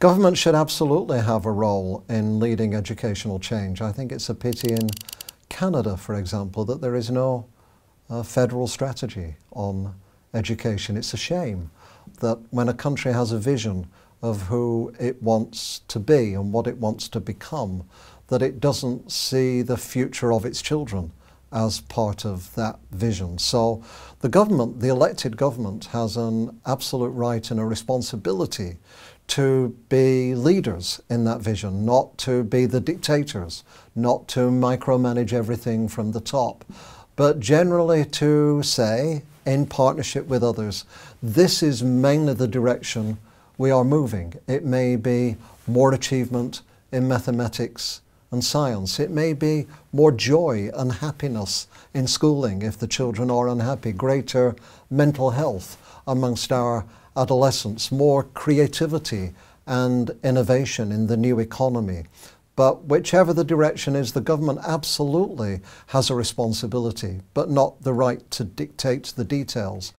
Government should absolutely have a role in leading educational change. I think it's a pity in Canada, for example, that there is no uh, federal strategy on education. It's a shame that when a country has a vision of who it wants to be and what it wants to become, that it doesn't see the future of its children as part of that vision. So the government, the elected government, has an absolute right and a responsibility to be leaders in that vision, not to be the dictators, not to micromanage everything from the top, but generally to say, in partnership with others, this is mainly the direction we are moving. It may be more achievement in mathematics, and science. It may be more joy and happiness in schooling if the children are unhappy, greater mental health amongst our adolescents, more creativity and innovation in the new economy. But whichever the direction is, the government absolutely has a responsibility, but not the right to dictate the details.